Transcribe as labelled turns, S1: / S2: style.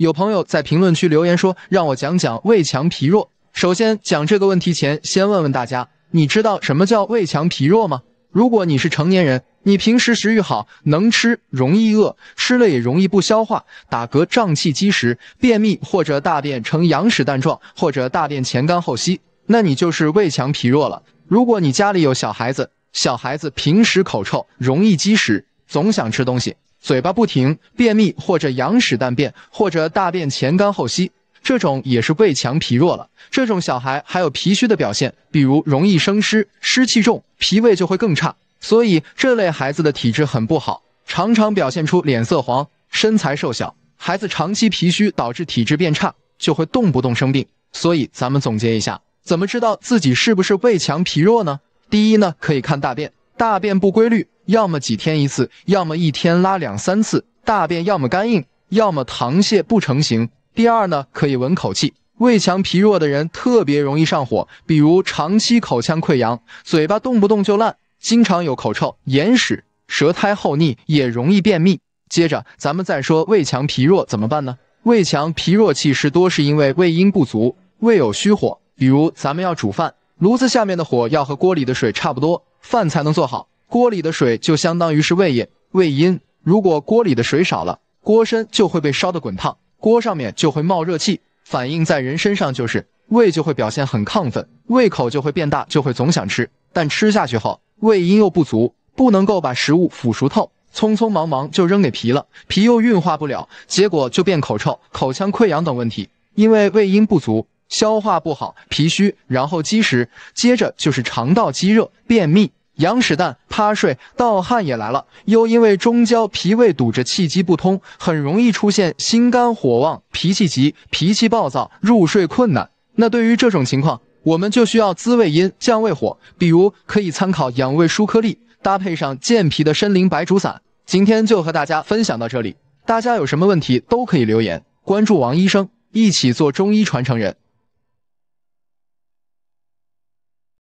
S1: 有朋友在评论区留言说，让我讲讲胃强脾弱。首先讲这个问题前，先问问大家，你知道什么叫胃强脾弱吗？如果你是成年人，你平时食欲好，能吃，容易饿，吃了也容易不消化，打嗝、胀气、积食、便秘或者大便呈羊屎蛋状，或者大便前干后稀，那你就是胃强脾弱了。如果你家里有小孩子，小孩子平时口臭，容易积食。总想吃东西，嘴巴不停，便秘或者羊屎蛋便，或者大便前干后稀，这种也是胃强脾弱了。这种小孩还有脾虚的表现，比如容易生湿，湿气重，脾胃就会更差。所以这类孩子的体质很不好，常常表现出脸色黄、身材瘦小。孩子长期脾虚导致体质变差，就会动不动生病。所以咱们总结一下，怎么知道自己是不是胃强脾弱呢？第一呢，可以看大便，大便不规律。要么几天一次，要么一天拉两三次大便，要么干硬，要么溏泻不成形。第二呢，可以闻口气，胃强脾弱的人特别容易上火，比如长期口腔溃疡，嘴巴动不动就烂，经常有口臭、眼屎、舌苔厚腻，也容易便秘。接着，咱们再说胃强脾弱怎么办呢？胃强脾弱气实多是因为胃阴不足，胃有虚火。比如咱们要煮饭，炉子下面的火要和锅里的水差不多，饭才能做好。锅里的水就相当于是胃液、胃阴如果锅里的水少了，锅身就会被烧得滚烫，锅上面就会冒热气。反映在人身上就是胃就会表现很亢奋，胃口就会变大，就会总想吃。但吃下去后，胃阴又不足，不能够把食物腐熟透，匆匆忙忙就扔给脾了，脾又运化不了，结果就变口臭、口腔溃疡等问题。因为胃阴不足，消化不好，脾虚，然后积食，接着就是肠道积热、便秘。羊屎蛋趴睡，盗汗也来了，又因为中焦脾胃堵着，气机不通，很容易出现心肝火旺、脾气急、脾气暴躁、入睡困难。那对于这种情况，我们就需要滋胃阴、降胃火，比如可以参考养胃舒颗粒，搭配上健脾的参苓白术散。今天就和大家分享到这里，大家有什么问题都可以留言，关注王医生，一起做中医传承人。